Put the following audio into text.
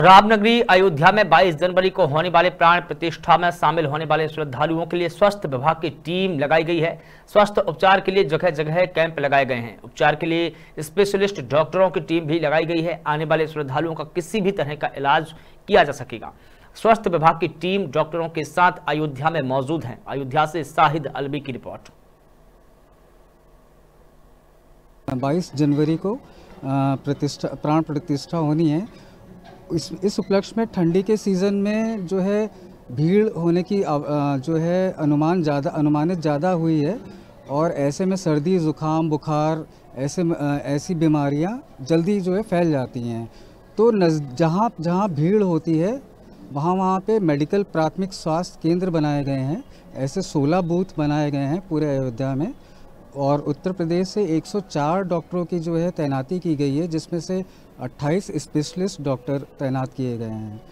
रामनगरी अयोध्या में 22 जनवरी को होने वाले प्राण प्रतिष्ठा में शामिल होने वाले श्रद्धालुओं के लिए स्वास्थ्य विभाग की टीम लगाई गई है स्वास्थ्य उपचार के लिए जगह जगह कैंप लगाए गए हैं उपचार के लिए स्पेशलिस्ट डॉक्टरों की टीम भी लगाई गई है आने वाले श्रद्धालुओं का किसी भी तरह का इलाज किया जा सकेगा स्वास्थ्य विभाग की टीम डॉक्टरों के साथ अयोध्या में मौजूद है अयोध्या से शाहिद अलवी की रिपोर्ट बाईस जनवरी को प्रतिष्ठा प्राण प्रतिष्ठा होनी है इस इस उपलक्ष्य में ठंडी के सीज़न में जो है भीड़ होने की जो है अनुमान ज़्यादा अनुमानित ज़्यादा हुई है और ऐसे में सर्दी ज़ुकाम बुखार ऐसे ऐसी बीमारियां जल्दी जो है फैल जाती हैं तो नज जहाँ जहाँ भीड़ होती है वहाँ वहाँ पे मेडिकल प्राथमिक स्वास्थ्य केंद्र बनाए गए हैं ऐसे 16 बूथ बनाए गए हैं पूरे अयोध्या में और उत्तर प्रदेश से 104 डॉक्टरों की जो है तैनाती की गई है जिसमें से 28 स्पेशलिस्ट डॉक्टर तैनात किए गए हैं